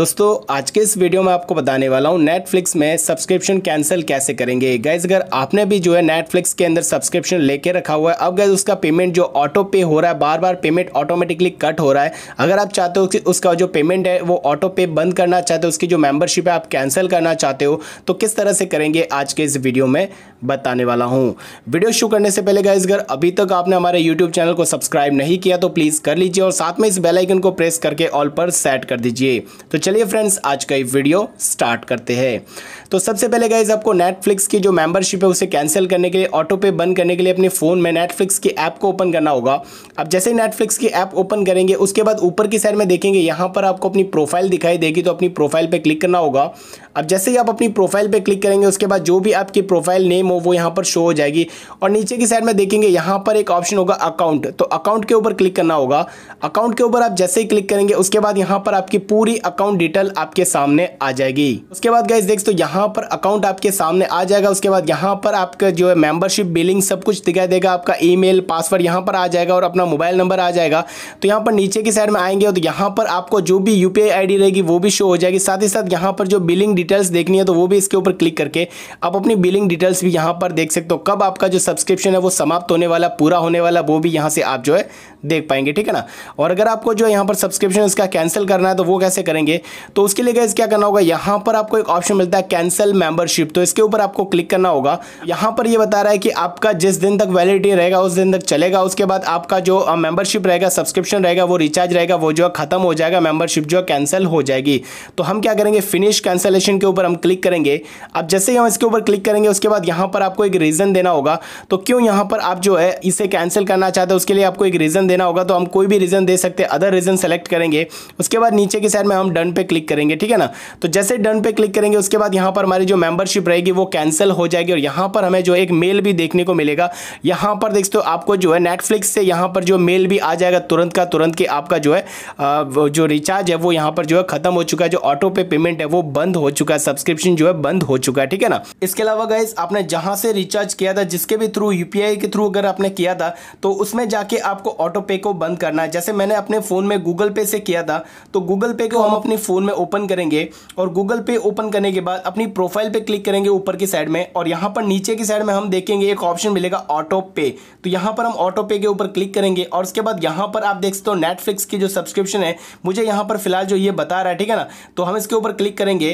दोस्तों आज के इस वीडियो में आपको बताने वाला हूँ नेटफ्लिक्स में सब्सक्रिप्शन कैंसिल कैसे करेंगे गैस अगर आपने भी जो है नेटफ्लिक्स के अंदर सब्सक्रिप्शन लेके रखा हुआ है अब गैस उसका पेमेंट जो ऑटो पे हो रहा है बार बार पेमेंट ऑटोमेटिकली कट हो रहा है अगर आप चाहते हो कि उसका जो पेमेंट है वो ऑटो पे बंद करना चाहते हो उसकी जो मेम्बरशिप है आप कैंसिल करना चाहते हो तो किस तरह से करेंगे आज के इस वीडियो में बताने वाला हूँ वीडियो शुरू करने से पहले गाइज अगर अभी तक आपने हमारे यूट्यूब चैनल को सब्सक्राइब नहीं किया तो प्लीज़ कर लीजिए और साथ में इस बेलाइकन को प्रेस करके ऑल पर सेट कर दीजिए तो चलिए फ्रेंड्स आज का ये वीडियो स्टार्ट करते हैं तो सबसे पहले गाइज आपको नेटफ्लिक्स की जो मेंबरशिप है उसे कैंसिल करने के लिए ऑटो पे बंद करने के लिए अपने फ़ोन में नेटफ्लिक्स की ऐप को ओपन करना होगा अब जैसे ही नेटफ्लिक्स की ऐप ओपन करेंगे उसके बाद ऊपर की साइड में देखेंगे यहाँ पर आपको अपनी प्रोफाइल दिखाई देगी तो अपनी प्रोफाइल पर क्लिक करना होगा अब जैसे ही आप अपनी प्रोफाइल पे क्लिक करेंगे उसके बाद जो भी आपकी प्रोफाइल नेम हो वो यहाँ पर शो हो जाएगी और नीचे की साइड में देखेंगे यहाँ पर एक ऑप्शन होगा अकाउंट तो अकाउंट के ऊपर क्लिक करना होगा अकाउंट के ऊपर आप जैसे ही क्लिक करेंगे उसके बाद यहाँ पर आपकी पूरी अकाउंट डिटेल आपके सामने आ जाएगी उसके बाद गैस देख तो यहाँ पर अकाउंट आपके सामने आ जाएगा उसके बाद यहाँ पर आपका जो है मेंबरशिप बिलिंग सब कुछ दिखाई देगा आपका ई पासवर्ड यहाँ पर आ जाएगा और अपना मोबाइल नंबर आ जाएगा तो यहाँ पर नीचे की साइड में आएंगे तो यहाँ पर आपको जो भी यूपीआई आईडी रहेगी वो भी शो हो जाएगी साथ ही साथ यहाँ पर जो बिलिंग डिटेल्स देखनी है तो वो भी इसके ऊपर क्लिक करके आप अपनी बिलिंग डिटेल्स भी यहाँ पर देख सकते हो कब आपका जो सब्सक्रिप्शन है वो समाप्त होने वाला पूरा होने वाला वो भी यहाँ से आप जो है देख पाएंगे ठीक है ना और अगर आपको जो यहाँ पर सब्सक्रिप्शन इसका कैंसिल करना है तो वो कैसे करेंगे तो उसके लिए गैस क्या करना होगा यहाँ पर आपको एक ऑप्शन मिलता है कैंसिल मेंबरशिप तो इसके ऊपर आपको क्लिक करना होगा यहाँ पर ये बता रहा है कि आपका जिस दिन तक वैलिडिटी रहेगा उस दिन तक चलेगा उसके बाद आपका जो मेंबरशिप रहेगा सब्सक्रिप्शन रहेगा वो रिचार्ज रहेगा वो जो खत्म हो जाएगा मेंबरशिप जो कैंसिल हो जाएगी तो हम क्या करेंगे फिनिश कैंसिलेशन ऑप्शन के ऊपर हम क्लिक करेंगे अब जैसे ही हम इसके ऊपर क्लिक करेंगे उसके बाद यहाँ पर आपको एक रीज़न देना होगा तो क्यों यहाँ पर आप जो है इसे कैंसिल करना चाहते हैं उसके लिए आपको एक रीज़न देना होगा तो हम कोई भी रीज़न दे सकते हैं अदर रीज़न सेलेक्ट करेंगे उसके बाद नीचे की साइड में हम डन पे क्लिक करेंगे ठीक है ना तो जैसे डन पे क्लिक करेंगे उसके बाद यहाँ पर हमारी जो मेम्बरशिप रहेगी वो कैंसिल हो जाएगी और यहाँ पर हमें जो एक मेल भी देखने को मिलेगा यहाँ पर देखते हो आपको जो है नेटफ्लिक्स से यहाँ पर जो मेल भी आ जाएगा तुरंत का तुरंत कि आपका जो है जो रिचार्ज है वो यहाँ पर जो है खत्म हो चुका है जो ऑटो पे पेमेंट है वो बंद हो चुका है सब्सक्रिप्शन जो है बंद हो चुका है ठीक है ना इसके अलावा गाइज आपने जहां से रिचार्ज किया था जिसके भी थ्रू यूपीआई के थ्रू अगर आपने किया था तो उसमें जाके आपको ऑटो पे को बंद करना है जैसे मैंने अपने फ़ोन में गूगल पे से किया था तो गूगल पे को हम अपने फ़ोन में ओपन करेंगे और गूगल पे ओपन करने के बाद अपनी प्रोफाइल पे क्लिक करेंगे ऊपर की साइड में और यहाँ पर नीचे की साइड में हम देखेंगे एक ऑप्शन मिलेगा ऑटो पे तो यहाँ पर हम ऑटो पे के ऊपर क्लिक करेंगे और उसके बाद यहाँ पर आप देख सकते हो नेटफ्लिक्स की जो सब्सक्रिप्शन है मुझे यहाँ पर फिलहाल जो ये बता रहा है ठीक है ना तो हम इसके ऊपर क्लिक करेंगे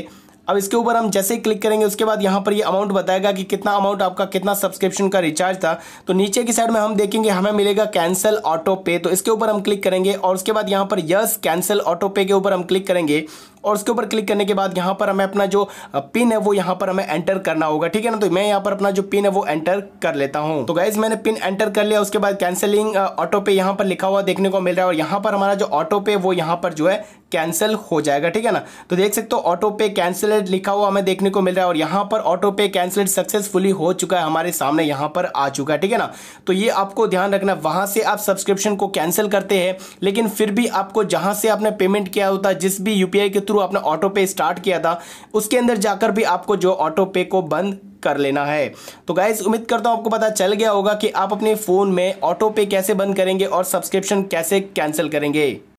अब इसके ऊपर हम जैसे ही क्लिक करेंगे उसके बाद यहाँ पर ये अमाउंट बताएगा कि कितना अमाउंट आपका कितना सब्सक्रिप्शन का रिचार्ज था तो नीचे की साइड में हम देखेंगे हमें मिलेगा कैंसिल ऑटो पे तो इसके ऊपर हम क्लिक करेंगे और उसके बाद यहाँ पर यस कैंसिल ऑटो पे के ऊपर हम क्लिक करेंगे और उसके ऊपर क्लिक करने के बाद यहाँ पर हमें अपना जो पिन है वो यहाँ पर हमें एंटर करना होगा ठीक है ना तो मैं यहाँ पर अपना जो पिन है वो एंटर कर लेता हूँ तो गाइज मैंने पिन एंटर कर लिया उसके बाद कैंसिलिंग ऑटो पे यहाँ पर लिखा हुआ देखने को मिल रहा है और यहाँ पर हमारा जो ऑटो पे वो यहाँ पर जो है कैंसिल हो जाएगा ठीक है ना तो देख सकते हो ऑटो पे कैंसिलेड लिखा हुआ हमें देखने को मिल रहा है और यहाँ पर ऑटो पे कैंसिलेड सक्सेसफुली हो चुका है हमारे सामने यहाँ पर आ चुका है ठीक है ना तो ये आपको ध्यान रखना वहाँ से आप सब्सक्रिप्शन को कैंसिल करते हैं लेकिन फिर भी आपको जहाँ से आपने पेमेंट किया होता है जिस भी यूपीआई के थ्रू थ्रू आपने ऑटो पे स्टार्ट किया था उसके अंदर जाकर भी आपको जो ऑटो पे को बंद कर लेना है तो गाइज उम्मीद करता हूँ आपको पता चल गया होगा कि आप अपने फ़ोन में ऑटो पे कैसे बंद करेंगे और सब्सक्रिप्शन कैसे कैंसिल करेंगे